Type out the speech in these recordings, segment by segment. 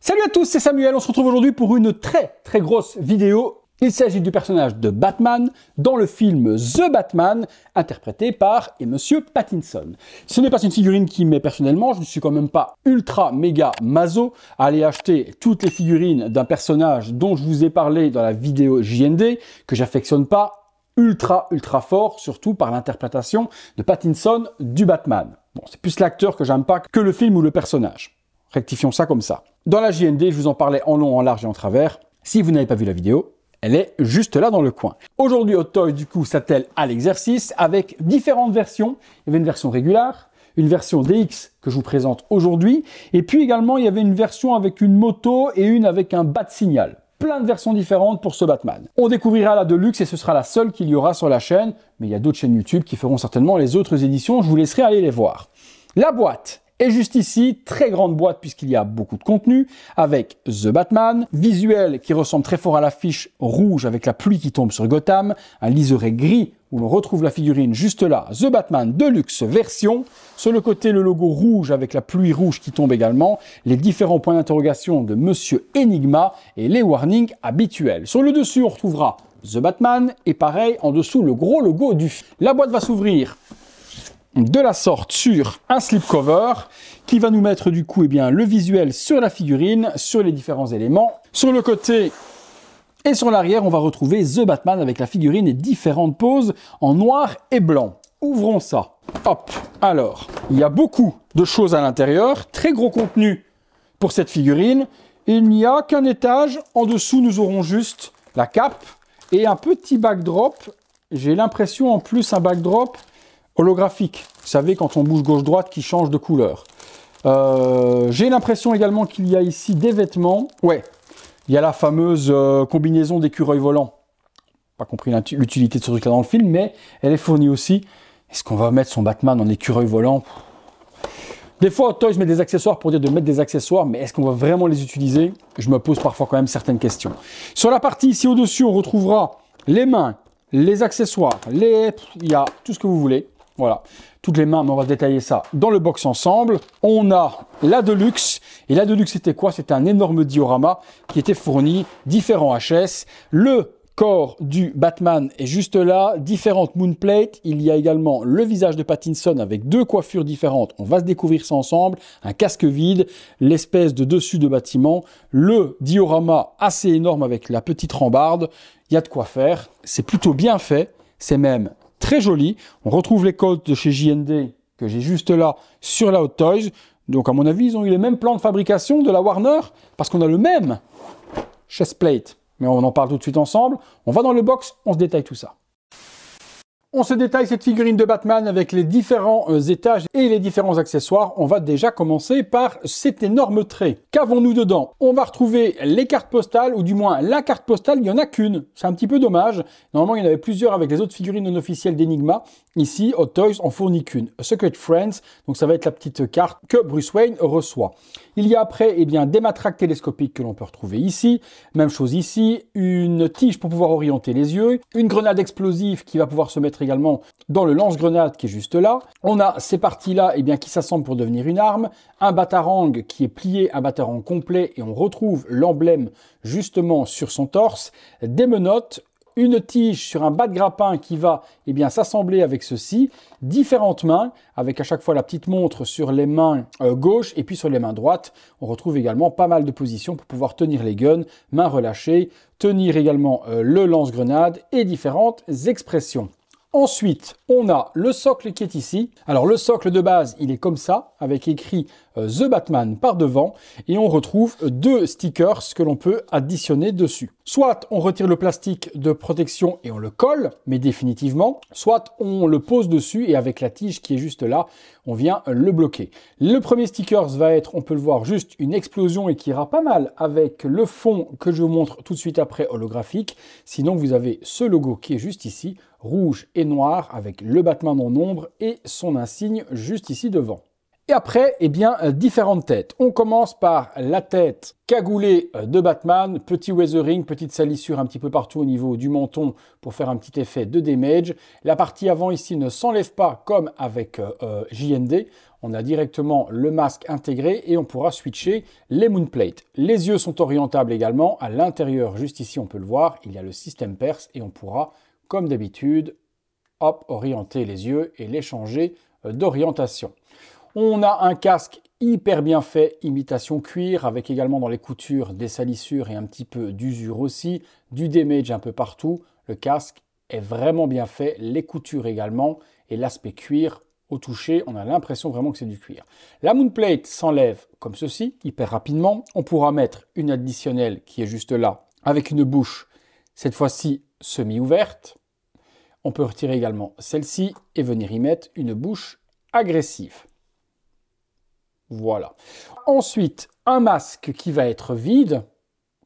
Salut à tous, c'est Samuel, on se retrouve aujourd'hui pour une très très grosse vidéo. Il s'agit du personnage de Batman dans le film The Batman, interprété par et Monsieur Pattinson. Ce n'est pas une figurine qui m'est personnellement, je ne suis quand même pas ultra méga mazo à aller acheter toutes les figurines d'un personnage dont je vous ai parlé dans la vidéo JND, que j'affectionne pas ultra ultra fort, surtout par l'interprétation de Pattinson du Batman. Bon, c'est plus l'acteur que j'aime pas que le film ou le personnage. Rectifions ça comme ça. Dans la JND, je vous en parlais en long, en large et en travers. Si vous n'avez pas vu la vidéo, elle est juste là dans le coin. Aujourd'hui, Toys, du coup, s'attelle à l'exercice avec différentes versions. Il y avait une version régulière, une version DX que je vous présente aujourd'hui, et puis également, il y avait une version avec une moto et une avec un bas de signal. Plein de versions différentes pour ce Batman. On découvrira la Deluxe et ce sera la seule qu'il y aura sur la chaîne, mais il y a d'autres chaînes YouTube qui feront certainement les autres éditions, je vous laisserai aller les voir. La boîte et juste ici, très grande boîte puisqu'il y a beaucoup de contenu, avec The Batman, visuel qui ressemble très fort à l'affiche rouge avec la pluie qui tombe sur Gotham, un liseré gris où l'on retrouve la figurine juste là, The Batman Deluxe version. Sur le côté, le logo rouge avec la pluie rouge qui tombe également, les différents points d'interrogation de Monsieur Enigma et les warnings habituels. Sur le dessus, on retrouvera The Batman et pareil, en dessous, le gros logo du... La boîte va s'ouvrir de la sorte sur un slipcover qui va nous mettre du coup eh bien, le visuel sur la figurine, sur les différents éléments. Sur le côté et sur l'arrière, on va retrouver The Batman avec la figurine et différentes poses en noir et blanc. Ouvrons ça. Hop. Alors, il y a beaucoup de choses à l'intérieur, très gros contenu pour cette figurine. Il n'y a qu'un étage. En dessous, nous aurons juste la cape et un petit backdrop. J'ai l'impression en plus un backdrop holographique. Vous savez, quand on bouge gauche-droite, qui change de couleur. Euh, j'ai l'impression également qu'il y a ici des vêtements. Ouais, il y a la fameuse euh, combinaison d'écureuil volant. Pas compris l'utilité de ce truc-là dans le film, mais elle est fournie aussi. Est-ce qu'on va mettre son Batman en écureuil volant Des fois, Toys met des accessoires pour dire de mettre des accessoires, mais est-ce qu'on va vraiment les utiliser Je me pose parfois quand même certaines questions. Sur la partie ici au-dessus, on retrouvera les mains, les accessoires, les... il y a tout ce que vous voulez. Voilà, toutes les mains, mais on va détailler ça dans le box ensemble. On a la Deluxe, et la Deluxe c'était quoi C'était un énorme diorama qui était fourni, différents HS. Le corps du Batman est juste là, différentes moonplates, il y a également le visage de Pattinson avec deux coiffures différentes, on va se découvrir ça ensemble, un casque vide, l'espèce de dessus de bâtiment, le diorama assez énorme avec la petite rambarde, il y a de quoi faire, c'est plutôt bien fait, c'est même très joli. On retrouve les codes de chez JND que j'ai juste là sur la Hot Toys. Donc à mon avis, ils ont eu les mêmes plans de fabrication de la Warner parce qu'on a le même plate. Mais on en parle tout de suite ensemble. On va dans le box, on se détaille tout ça. On se détaille cette figurine de Batman avec les différents euh, étages et les différents accessoires. On va déjà commencer par cet énorme trait. Qu'avons-nous dedans On va retrouver les cartes postales, ou du moins la carte postale, il n'y en a qu'une. C'est un petit peu dommage. Normalement, il y en avait plusieurs avec les autres figurines non officielles d'Enigma. Ici, Hot Toys en fournit qu'une. Secret Friends, donc ça va être la petite carte que Bruce Wayne reçoit. Il y a après eh bien, des matraques télescopiques que l'on peut retrouver ici. Même chose ici, une tige pour pouvoir orienter les yeux, une grenade explosive qui va pouvoir se mettre également dans le lance-grenade qui est juste là. On a ces parties-là et eh bien, qui s'assemblent pour devenir une arme, un batarang qui est plié, un batarang complet, et on retrouve l'emblème justement sur son torse, des menottes, une tige sur un bas de grappin qui va et eh bien s'assembler avec ceci, différentes mains, avec à chaque fois la petite montre sur les mains euh, gauche et puis sur les mains droites. On retrouve également pas mal de positions pour pouvoir tenir les guns, mains relâchées, tenir également euh, le lance-grenade et différentes expressions. Ensuite, on a le socle qui est ici. Alors le socle de base, il est comme ça, avec écrit euh, The Batman par devant, et on retrouve deux stickers que l'on peut additionner dessus. Soit on retire le plastique de protection et on le colle, mais définitivement, soit on le pose dessus et avec la tige qui est juste là, on vient le bloquer. Le premier sticker va être, on peut le voir, juste une explosion et qui ira pas mal avec le fond que je vous montre tout de suite après holographique. Sinon, vous avez ce logo qui est juste ici, rouge et noir avec le Batman en ombre et son insigne juste ici devant. Et après, eh bien, euh, différentes têtes. On commence par la tête cagoulée euh, de Batman, petit weathering, petite salissure un petit peu partout au niveau du menton pour faire un petit effet de damage. La partie avant ici ne s'enlève pas comme avec euh, JND. On a directement le masque intégré et on pourra switcher les moonplates. Les yeux sont orientables également. À l'intérieur, juste ici, on peut le voir, il y a le système perse et on pourra comme d'habitude, hop, orienter les yeux et les changer euh, d'orientation. On a un casque hyper bien fait, imitation cuir, avec également dans les coutures des salissures et un petit peu d'usure aussi, du damage un peu partout. Le casque est vraiment bien fait, les coutures également, et l'aspect cuir au toucher, on a l'impression vraiment que c'est du cuir. La moonplate s'enlève comme ceci, hyper rapidement. On pourra mettre une additionnelle qui est juste là, avec une bouche cette fois-ci semi-ouverte. On peut retirer également celle-ci et venir y mettre une bouche agressive. Voilà. Ensuite, un masque qui va être vide,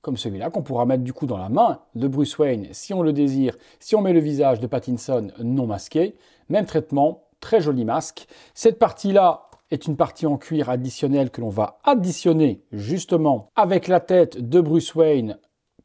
comme celui-là, qu'on pourra mettre du coup dans la main de Bruce Wayne si on le désire, si on met le visage de Pattinson non masqué. Même traitement, très joli masque. Cette partie-là est une partie en cuir additionnel que l'on va additionner justement avec la tête de Bruce Wayne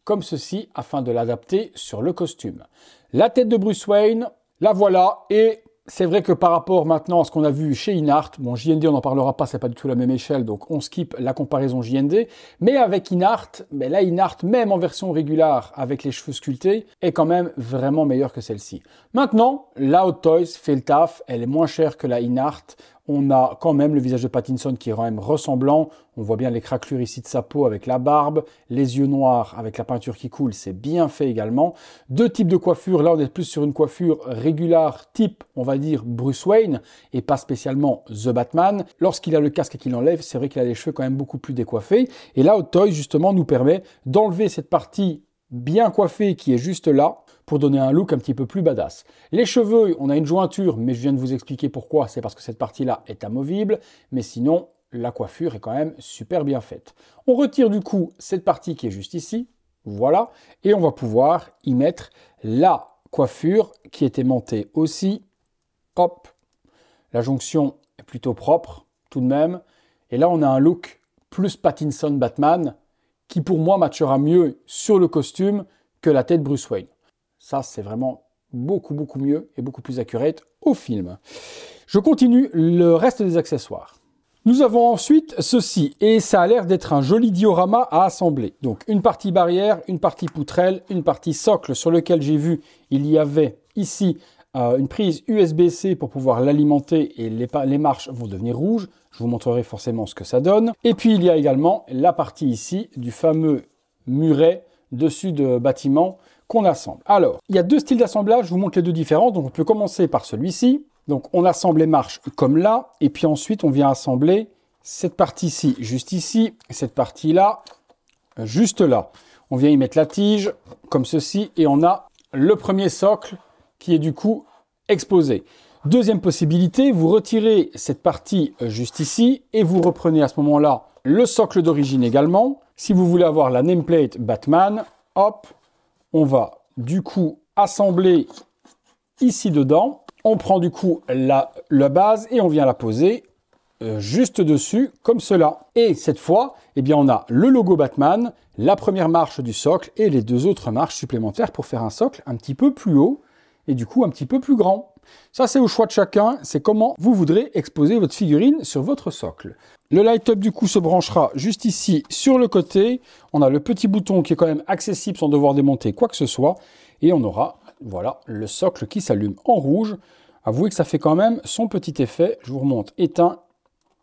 comme ceci afin de l'adapter sur le costume. La tête de Bruce Wayne, la voilà et c'est vrai que par rapport maintenant à ce qu'on a vu chez Inart, bon JND on n'en parlera pas, c'est pas du tout la même échelle, donc on skip la comparaison JND, mais avec Inart, mais là Inart même en version régulière avec les cheveux sculptés est quand même vraiment meilleure que celle-ci. Maintenant, la Hot Toys fait le taf, elle est moins chère que la Inart, on a quand même le visage de Pattinson qui est quand même ressemblant. On voit bien les craquelures ici de sa peau avec la barbe, les yeux noirs avec la peinture qui coule, c'est bien fait également. Deux types de coiffure. là on est plus sur une coiffure régulière type, on va dire Bruce Wayne et pas spécialement The Batman. Lorsqu'il a le casque et qu'il enlève, c'est vrai qu'il a les cheveux quand même beaucoup plus décoiffés. Et là, Toy justement nous permet d'enlever cette partie bien coiffé qui est juste là pour donner un look un petit peu plus badass. Les cheveux, on a une jointure, mais je viens de vous expliquer pourquoi, c'est parce que cette partie-là est amovible, mais sinon, la coiffure est quand même super bien faite. On retire du coup cette partie qui est juste ici, voilà, et on va pouvoir y mettre la coiffure qui est aimantée aussi, hop, la jonction est plutôt propre tout de même, et là on a un look plus Pattinson Batman, qui pour moi matchera mieux sur le costume que la tête Bruce Wayne. Ça, c'est vraiment beaucoup, beaucoup mieux et beaucoup plus accurate au film. Je continue le reste des accessoires. Nous avons ensuite ceci, et ça a l'air d'être un joli diorama à assembler. Donc une partie barrière, une partie poutrelle, une partie socle sur lequel j'ai vu il y avait ici euh, une prise USB-C pour pouvoir l'alimenter et les marches vont devenir rouges. Je vous montrerai forcément ce que ça donne. Et puis il y a également la partie ici du fameux muret dessus de bâtiment qu'on assemble. Alors, il y a deux styles d'assemblage, je vous montre les deux différences. Donc on peut commencer par celui-ci. Donc on assemble les marches comme là, et puis ensuite on vient assembler cette partie-ci, juste ici, cette partie-là, juste là. On vient y mettre la tige, comme ceci, et on a le premier socle qui est du coup exposé. Deuxième possibilité, vous retirez cette partie euh, juste ici et vous reprenez à ce moment-là le socle d'origine également. Si vous voulez avoir la nameplate Batman, hop, on va du coup assembler ici dedans. On prend du coup la, base et on vient la poser euh, juste dessus comme cela. Et cette fois, eh bien, on a le logo Batman, la première marche du socle et les deux autres marches supplémentaires pour faire un socle un petit peu plus haut et du coup un petit peu plus grand. Ça, c'est au choix de chacun, c'est comment vous voudrez exposer votre figurine sur votre socle. Le light-up du coup se branchera juste ici sur le côté. On a le petit bouton qui est quand même accessible sans devoir démonter quoi que ce soit. Et on aura, voilà, le socle qui s'allume en rouge. Avouez que ça fait quand même son petit effet. Je vous remonte éteint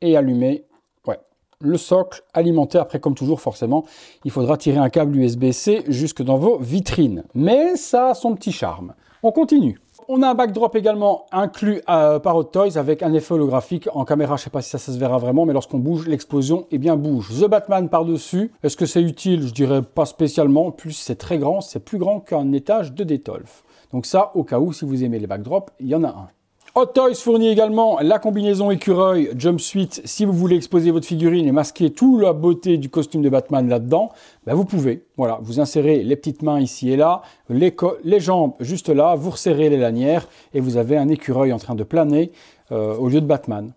et allumé. Ouais, le socle alimenté. Après, comme toujours, forcément, il faudra tirer un câble USB-C jusque dans vos vitrines. Mais ça a son petit charme. On continue. On a un backdrop également inclus à euh, par Hot Toys avec un effet holographique en caméra. Je ne sais pas si ça, se verra vraiment, mais lorsqu'on bouge, l'explosion et eh bien bouge. The Batman par-dessus. Est-ce que c'est utile Je dirais pas spécialement. Plus c'est très grand, c'est plus grand qu'un étage de Detolf. Donc ça, au cas où, si vous aimez les backdrops, il y en a un. Hot Toys fournit également la combinaison écureuil jumpsuit. Si vous voulez exposer votre figurine et masquer toute la beauté du costume de Batman là-dedans, bah, vous pouvez. Voilà, vous insérez les petites mains ici et là, les, les, jambes juste là, vous resserrez les lanières et vous avez un écureuil en train de planer euh, au lieu de Batman.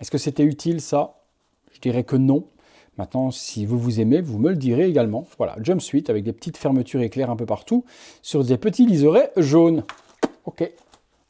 Est-ce que c'était utile ça Je dirais que non. Maintenant, si vous vous aimez, vous me le direz également. Voilà, jumpsuit avec des petites fermetures éclairs un peu partout sur des petits liserés jaunes. Ok.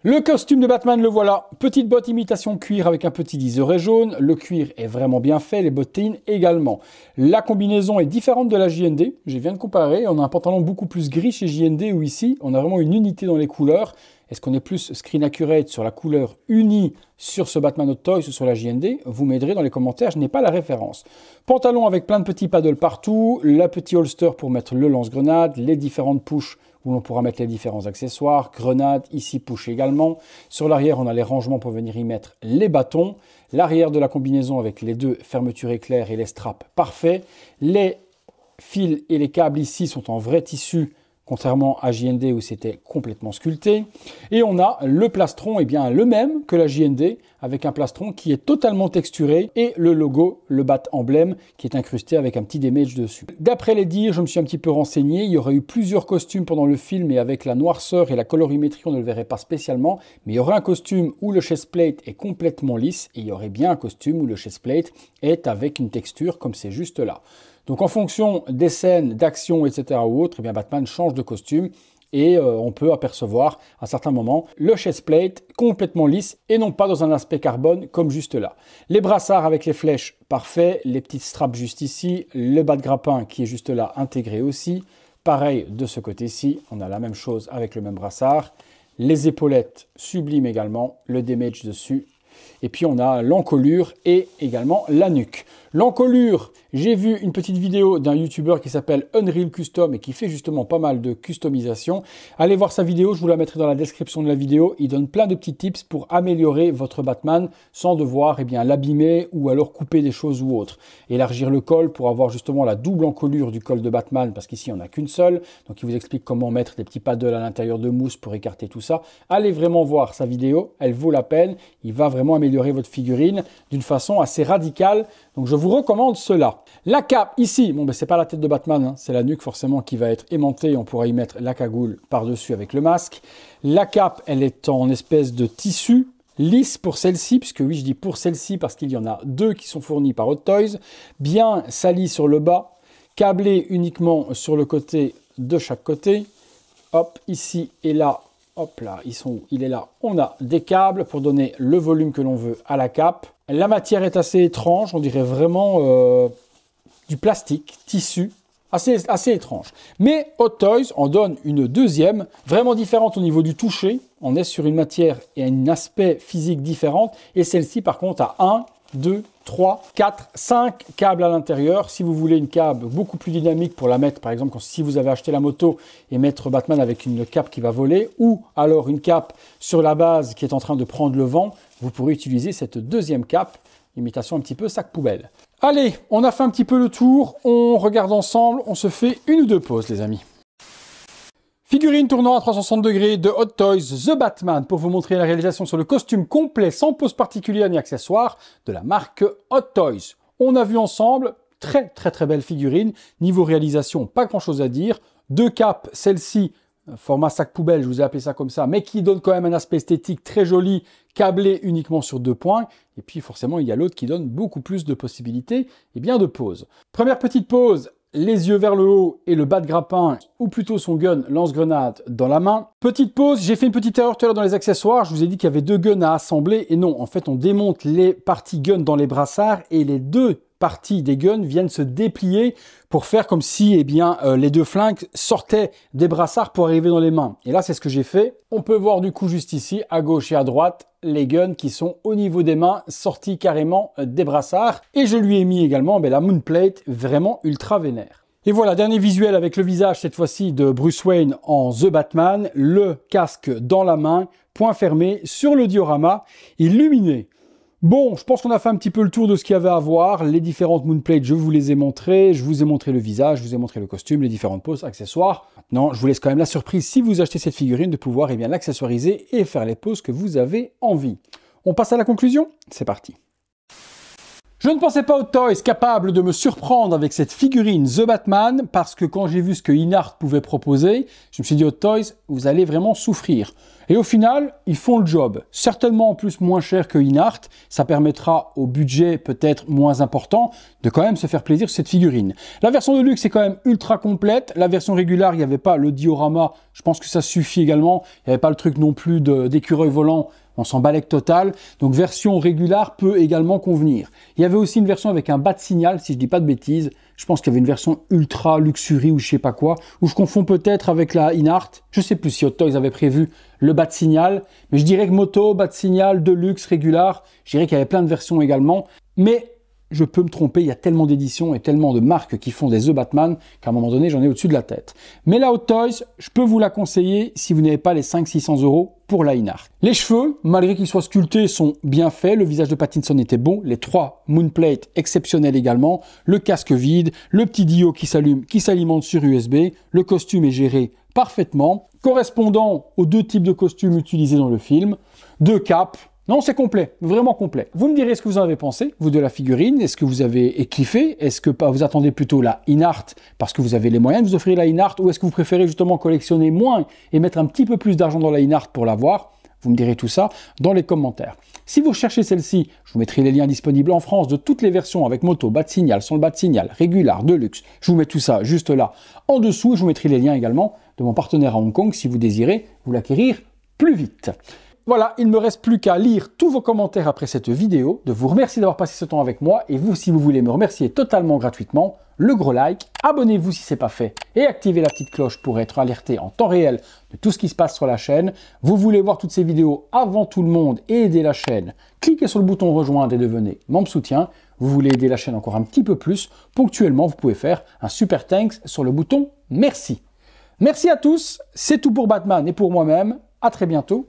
Le costume de Batman, le voilà. Petite botte imitation cuir avec un petit liseré jaune. Le cuir est vraiment bien fait, les bottines également. La combinaison est différente de la JND. Je viens de comparer. On a un pantalon beaucoup plus gris chez JND ou ici. On a vraiment une unité dans les couleurs. Est-ce qu'on est plus screen accurate sur la couleur unie sur ce Batman Hot Toys ou sur la JND Vous m'aiderez dans les commentaires, je n'ai pas la référence. Pantalon avec plein de petits paddles partout, la petite holster pour mettre le lance-grenade, les différentes pouches où l'on pourra mettre les différents accessoires, grenades, ici push également. Sur l'arrière, on a les rangements pour venir y mettre les bâtons. L'arrière de la combinaison avec les deux fermetures éclair et les straps, parfait. Les fils et les câbles ici sont en vrai tissu contrairement à JND où c'était complètement sculpté. Et on a le plastron, eh bien le même que la JND, avec un plastron qui est totalement texturé et le logo, le bat emblème, qui est incrusté avec un petit damage dessus. D'après les dires, je me suis un petit peu renseigné, il y aurait eu plusieurs costumes pendant le film et avec la noirceur et la colorimétrie, on ne le verrait pas spécialement, mais il y aurait un costume où le chestplate est complètement lisse et il y aurait bien un costume où le chestplate est avec une texture comme c'est juste là. Donc en fonction des scènes, d'action, etc. ou autre, eh bien Batman change de costume et euh, on peut apercevoir à certains moments le chestplate complètement lisse et non pas dans un aspect carbone comme juste là. Les brassards avec les flèches, parfait. Les petites straps juste ici. Le bas de grappin qui est juste là, intégré aussi. Pareil de ce côté-ci, on a la même chose avec le même brassard. Les épaulettes sublimes également, le damage dessus. Et puis on a l'encolure et également la nuque. L'encolure, j'ai vu une petite vidéo d'un YouTuber qui s'appelle Unreal Custom et qui fait justement pas mal de customisation. Allez voir sa vidéo, je vous la mettrai dans la description de la vidéo. Il donne plein de petits tips pour améliorer votre Batman sans devoir eh bien l'abîmer ou alors couper des choses ou autre. Élargir le col pour avoir justement la double encolure du col de Batman parce qu'ici on n'a qu'une seule. Donc il vous explique comment mettre des petits paddles à l'intérieur de mousse pour écarter tout ça. Allez vraiment voir sa vidéo, elle vaut la peine. Il va vraiment améliorer votre figurine d'une façon assez radicale. Donc je vous recommande cela. La cape, ici, bon, ben, c'est pas la tête de Batman, hein. c'est la nuque forcément qui va être aimantée. On pourrait y mettre la cagoule par-dessus avec le masque. La cape, elle est en espèce de tissu lisse pour celle-ci, puisque oui, je dis pour celle-ci parce qu'il y en a deux qui sont fournis par Hot Toys, bien sali sur le bas, câblé uniquement sur le côté de chaque côté. Hop, ici et là, hop là, ils sont Il est là. On a des câbles pour donner le volume que l'on veut à la cape. La matière est assez étrange, on dirait vraiment euh, du plastique, tissu, assez, étrange. Mais Hot Toys en donne une deuxième, vraiment différente au niveau du toucher. On est sur une matière et un aspect physique différent. Et celle-ci, par contre, a 1, 2, 3, 4, 5 câbles à l'intérieur. Si vous voulez une câble beaucoup plus dynamique pour la mettre, par exemple, si vous avez acheté la moto et mettre Batman avec une cape qui va voler, ou alors une cape sur la base qui est en train de prendre le vent, vous pourrez utiliser cette deuxième cape, imitation un petit peu sac poubelle. Allez, on a fait un petit peu le tour, on regarde ensemble, on se fait une ou deux pauses les amis. Figurine tournant à 360 degrés de Hot Toys The Batman pour vous montrer la réalisation sur le costume complet sans pose particulière ni accessoire de la marque Hot Toys. On a vu ensemble, très très très belle figurine, niveau réalisation pas grand chose à dire, deux capes, celle-ci euh, format sac poubelle, je vous ai appelé ça comme ça, mais qui donne quand même un aspect esthétique très joli, câblé uniquement sur deux points. Et puis forcément, il y a l'autre qui donne beaucoup plus de possibilités et eh bien de poses. Première petite pause, les yeux vers le haut et le bas de grappin, ou plutôt son gun lance-grenade dans la main. Petite pause, j'ai fait une petite erreur tout à l'heure dans les accessoires, je vous ai dit qu'il y avait deux guns à assembler, et non, en fait on démonte les parties gun dans les brassards, et les deux partie des guns viennent se déplier pour faire comme si eh bien, euh, les deux flingues sortaient des brassards pour arriver dans les mains. Et là, c'est ce que j'ai fait. On peut voir du coup juste ici, à gauche et à droite, les guns qui sont au niveau des mains, sortis carrément euh, des brassards. Et je lui ai mis également ben, la moonplate vraiment ultra vénère. Et voilà, dernier visuel avec le visage cette fois-ci de Bruce Wayne en The Batman, le casque dans la main, point fermé sur le diorama, illuminé Bon, je pense qu'on a fait un petit peu le tour de ce qu'il y avait à voir. Les différentes moonplates, je vous les ai montrées. Je vous ai montré le visage, je vous ai montré le costume, les différentes poses, accessoires. Non, je vous laisse quand même la surprise, si vous achetez cette figurine, de pouvoir eh bien l'accessoiriser et faire les poses que vous avez envie. On passe à la conclusion C'est parti je ne pensais pas aux Toys capables de me surprendre avec cette figurine The Batman parce que quand j'ai vu ce que Inart pouvait proposer, je me suis dit aux Toys, vous allez vraiment souffrir. Et au final, ils font le job. Certainement en plus moins cher que Inart. Ça permettra au budget peut-être moins important de quand même se faire plaisir sur cette figurine. La version de luxe est quand même ultra complète. La version régulière, il n'y avait pas le diorama. Je pense que ça suffit également. Il n'y avait pas le truc non plus d'écureuil volant on s'en que total. Donc version régulière peut également convenir. Il y avait aussi une version avec un bas de signal, si je ne dis pas de bêtises. Je pense qu'il y avait une version ultra luxury ou je sais pas quoi, ou je confonds peut-être avec la Inart. Je sais plus si Hot Toys avait prévu le bat signal, mais je dirais que moto, bat signal, Deluxe, luxe, régular, je dirais qu'il y avait plein de versions également. Mais je peux me tromper, il y a tellement d'éditions et tellement de marques qui font des The Batman qu'à un moment donné, j'en ai au-dessus de la tête. Mais la Hot Toys, je peux vous la conseiller si vous n'avez pas les 500 600 euros, pour Les cheveux, malgré qu'ils soient sculptés, sont bien faits. Le visage de Pattinson était bon. Les trois moonplates exceptionnels également. Le casque vide, le petit dio qui s'allume, qui s'alimente sur USB. Le costume est géré parfaitement, correspondant aux deux types de costumes utilisés dans le film. Deux capes, non, c'est complet, vraiment complet. Vous me direz ce que vous en avez pensé, vous de la figurine, est-ce que vous avez kiffé, est-ce que vous attendez plutôt la inart parce que vous avez les moyens de vous offrir la inart ou est-ce que vous préférez justement collectionner moins et mettre un petit peu plus d'argent dans la inart pour l'avoir vous me direz tout ça dans les commentaires. Si vous cherchez celle-ci, je vous mettrai les liens disponibles en France de toutes les versions avec moto, bas de signal, sans le bas de signal, régular, deluxe. Je vous mets tout ça juste là en dessous. Je vous mettrai les liens également de mon partenaire à Hong Kong si vous désirez vous l'acquérir plus vite. Voilà, il ne me reste plus qu'à lire tous vos commentaires après cette vidéo, de vous remercier d'avoir passé ce temps avec moi, et vous, si vous voulez me remercier totalement gratuitement, le gros like, abonnez-vous si ce n'est pas fait, et activez la petite cloche pour être alerté en temps réel de tout ce qui se passe sur la chaîne. Vous voulez voir toutes ces vidéos avant tout le monde et aider la chaîne, cliquez sur le bouton rejoindre et devenez membre soutien. Vous voulez aider la chaîne encore un petit peu plus, ponctuellement vous pouvez faire un super thanks sur le bouton merci. Merci à tous, c'est tout pour Batman et pour moi-même, à très bientôt